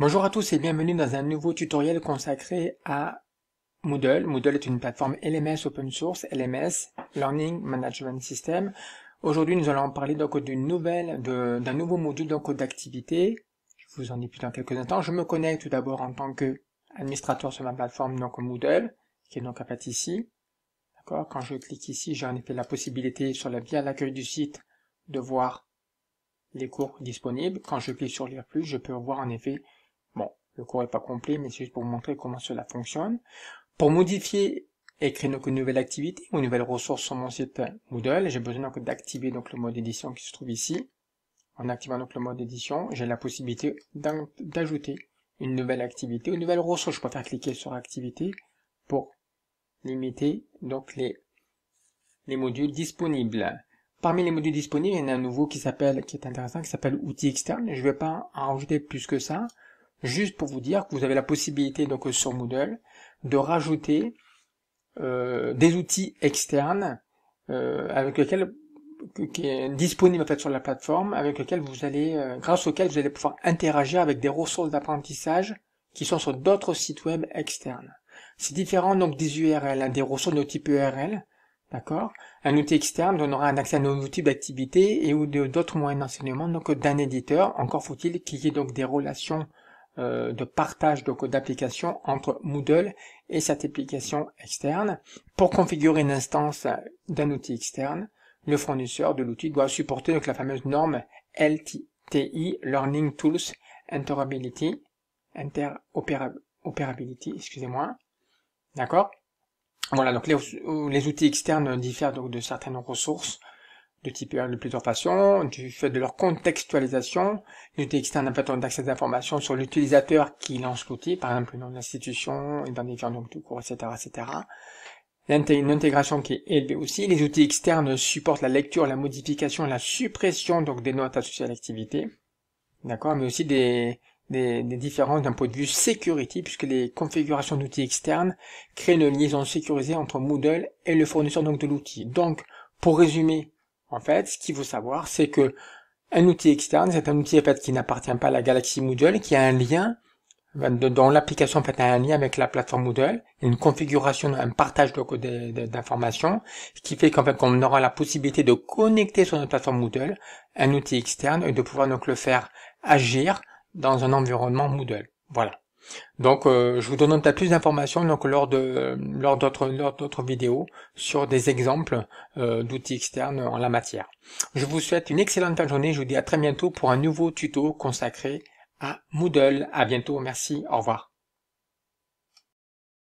Bonjour à tous et bienvenue dans un nouveau tutoriel consacré à Moodle. Moodle est une plateforme LMS open source, LMS, Learning Management System. Aujourd'hui, nous allons parler donc d'une nouvelle, d'un nouveau module donc d'activité. Je vous en dis plus dans quelques instants. Je me connecte tout d'abord en tant qu'administrateur sur ma plateforme donc Moodle, qui est donc à ici. D'accord. Quand je clique ici, j'ai en effet la possibilité sur la via l'accueil du site de voir les cours disponibles. Quand je clique sur lire plus, je peux voir en effet le cours n'est pas complet, mais c'est juste pour vous montrer comment cela fonctionne. Pour modifier et créer une nouvelle activité ou une nouvelle ressource sur mon site Moodle, j'ai besoin d'activer donc le mode édition qui se trouve ici. En activant donc le mode édition, j'ai la possibilité d'ajouter une nouvelle activité ou une nouvelle ressource. Je préfère cliquer sur activité pour limiter donc les, les modules disponibles. Parmi les modules disponibles, il y en a un nouveau qui s'appelle, qui est intéressant, qui s'appelle outils externes. Je ne vais pas en rajouter plus que ça juste pour vous dire que vous avez la possibilité donc sur Moodle de rajouter euh, des outils externes euh, avec lesquels qui est disponible en fait sur la plateforme, avec lesquels vous allez, euh, grâce auxquels vous allez pouvoir interagir avec des ressources d'apprentissage qui sont sur d'autres sites web externes. C'est différent donc des URL, hein, des ressources de type URL, e d'accord. Un outil externe donnera un accès à nos outils d'activité et ou d'autres moyens d'enseignement donc d'un éditeur. Encore faut-il qu'il y ait donc des relations euh, de partage de code d'application entre Moodle et cette application externe. Pour configurer une instance d'un outil externe, le fournisseur de l'outil doit supporter donc la fameuse norme LTI Learning Tools Interoperability, Interoperability, excusez-moi. D'accord Voilà, donc les, les, outils externes diffèrent donc de certaines ressources de type de plusieurs façons, du fait de leur contextualisation, l'outil externe un d'accès à sur l'utilisateur qui lance l'outil, par exemple dans l'institution, dans des donc tout court, etc. etc. Une intégration qui est élevée aussi. Les outils externes supportent la lecture, la modification, la suppression donc des notes associées à l'activité. D'accord Mais aussi des, des, différences d'un point de vue security, puisque les configurations d'outils externes créent une liaison sécurisée entre Moodle et le fournisseur donc de l'outil. Donc, pour résumer, en fait, ce qu'il faut savoir, c'est que un outil externe, c'est un outil fait, qui n'appartient pas à la galaxie Moodle, qui a un lien dont l'application en fait a un lien avec la plateforme Moodle, une configuration, un partage euh, d'informations, ce qui fait qu'en fait qu'on aura la possibilité de connecter sur notre plateforme Moodle un outil externe et de pouvoir donc le faire agir dans un environnement Moodle. Voilà. Donc, euh, je vous donne un plus d'informations donc lors de lors d'autres d'autres vidéos sur des exemples euh, d'outils externes en la matière. Je vous souhaite une excellente journée. Je vous dis à très bientôt pour un nouveau tuto consacré à Moodle. À bientôt. Merci. Au revoir.